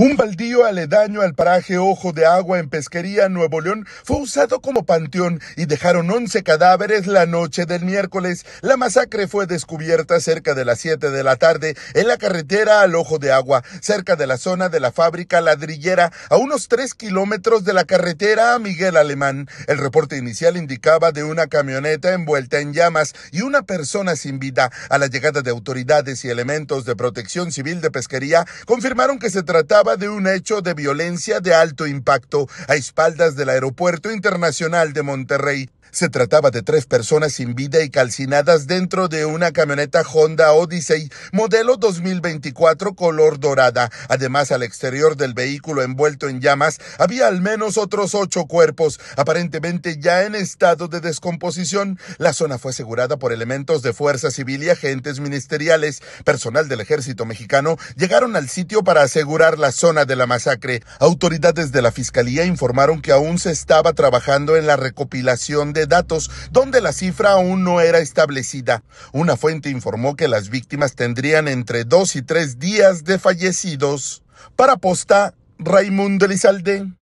Un baldío aledaño al paraje Ojo de Agua en Pesquería, Nuevo León, fue usado como panteón y dejaron 11 cadáveres la noche del miércoles. La masacre fue descubierta cerca de las 7 de la tarde en la carretera al Ojo de Agua, cerca de la zona de la fábrica ladrillera, a unos 3 kilómetros de la carretera a Miguel Alemán. El reporte inicial indicaba de una camioneta envuelta en llamas y una persona sin vida. A la llegada de autoridades y elementos de protección civil de pesquería, confirmaron que se trataba de un hecho de violencia de alto impacto a espaldas del Aeropuerto Internacional de Monterrey. Se trataba de tres personas sin vida y calcinadas dentro de una camioneta Honda Odyssey modelo 2024 color dorada. Además, al exterior del vehículo envuelto en llamas había al menos otros ocho cuerpos, aparentemente ya en estado de descomposición. La zona fue asegurada por elementos de fuerza civil y agentes ministeriales. Personal del ejército mexicano llegaron al sitio para asegurar la zona de la masacre. Autoridades de la Fiscalía informaron que aún se estaba trabajando en la recopilación de datos donde la cifra aún no era establecida. Una fuente informó que las víctimas tendrían entre dos y tres días de fallecidos. Para posta, Raimundo Elizalde.